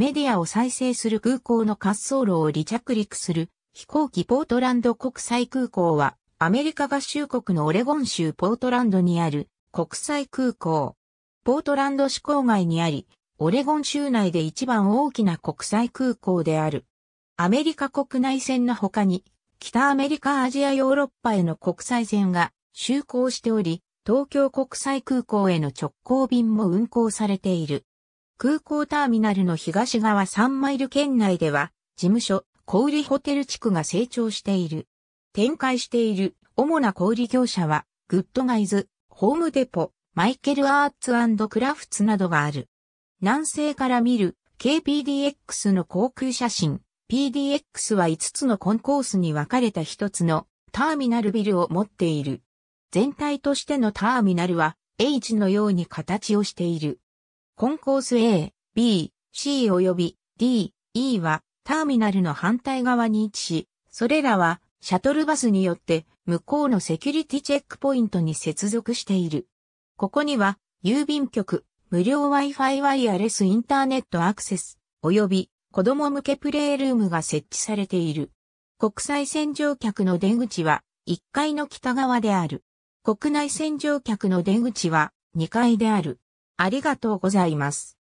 メディアを再生する空港の滑走路を離着陸する飛行機ポートランド国際空港はアメリカ合衆国のオレゴン州ポートランドにある国際空港。ポートランド市郊外にあり、オレゴン州内で一番大きな国際空港である。アメリカ国内線の他に、北アメリカアジアヨーロッパへの国際線が就航しており、東京国際空港への直行便も運航されている。空港ターミナルの東側3マイル圏内では、事務所、小売ホテル地区が成長している。展開している主な小売業者は、グッドガイズ、ホームデポ、マイケルアーツクラフツなどがある。南西から見る KPDX の航空写真。PDX は5つのコンコースに分かれた1つのターミナルビルを持っている。全体としてのターミナルは H のように形をしている。コンコース A、B、C 及び D、E はターミナルの反対側に位置し、それらはシャトルバスによって向こうのセキュリティチェックポイントに接続している。ここには郵便局、無料 Wi-Fi ワイヤレスインターネットアクセス、及び子供向けプレイルームが設置されている。国際線乗客の出口は1階の北側である。国内線乗客の出口は2階である。ありがとうございます。